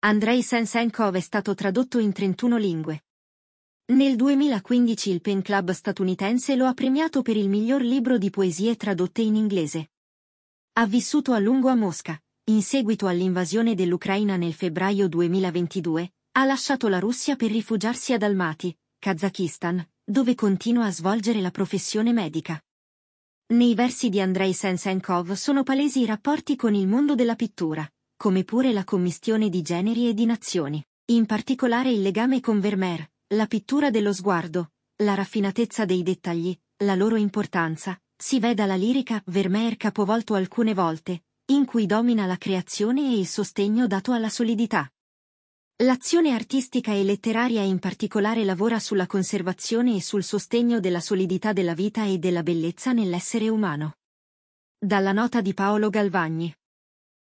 Andrei Sensenkov è stato tradotto in 31 lingue. Nel 2015 il Pen Club statunitense lo ha premiato per il miglior libro di poesie tradotte in inglese. Ha vissuto a lungo a Mosca. In seguito all'invasione dell'Ucraina nel febbraio 2022, ha lasciato la Russia per rifugiarsi ad Almaty, Kazakistan, dove continua a svolgere la professione medica. Nei versi di Andrei Sensenkov sono palesi i rapporti con il mondo della pittura come pure la commistione di generi e di nazioni, in particolare il legame con Vermeer, la pittura dello sguardo, la raffinatezza dei dettagli, la loro importanza, si veda la lirica Vermeer capovolto alcune volte, in cui domina la creazione e il sostegno dato alla solidità. L'azione artistica e letteraria in particolare lavora sulla conservazione e sul sostegno della solidità della vita e della bellezza nell'essere umano. Dalla nota di Paolo Galvagni